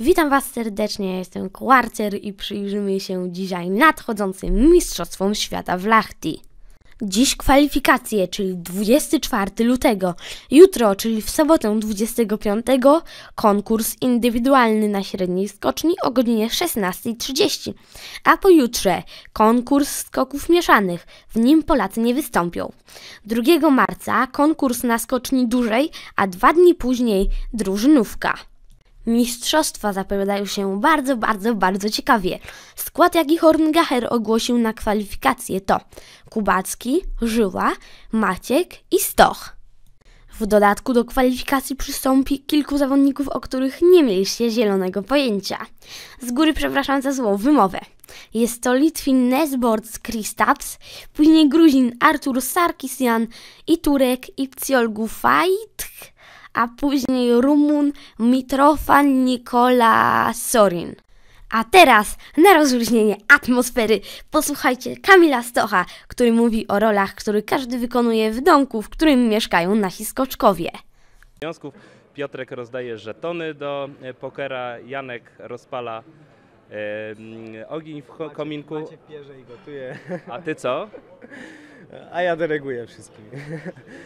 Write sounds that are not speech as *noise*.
Witam Was serdecznie, jestem Kwarcer i przyjrzymy się dzisiaj nadchodzącym Mistrzostwom Świata w Lachti. Dziś kwalifikacje, czyli 24 lutego. Jutro, czyli w sobotę 25, konkurs indywidualny na średniej skoczni o godzinie 16.30. A pojutrze konkurs skoków mieszanych, w nim Polacy nie wystąpią. 2 marca konkurs na skoczni dużej, a dwa dni później drużynówka. Mistrzostwa zapowiadają się bardzo, bardzo, bardzo ciekawie. Skład jaki Horngacher ogłosił na kwalifikacje to Kubacki, Żyła, Maciek i Stoch. W dodatku do kwalifikacji przystąpi kilku zawodników, o których nie mieliście zielonego pojęcia. Z góry przepraszam za złą wymowę. Jest to Litwin Nesbords Kristaps, później Gruzin Artur Sarkisjan i Turek Ipciol Gufajt, a później Rumun Mitrofan Nikola Sorin. A teraz na rozluźnienie atmosfery posłuchajcie Kamila Stocha, który mówi o rolach, które każdy wykonuje w domku, w którym mieszkają nasi skoczkowie. Związków Piotrek rozdaje żetony do e, pokera, Janek rozpala e, ogień w kominku. Maciek pierze i gotuje. A ty co? *laughs* A ja deleguję wszystkim. *laughs*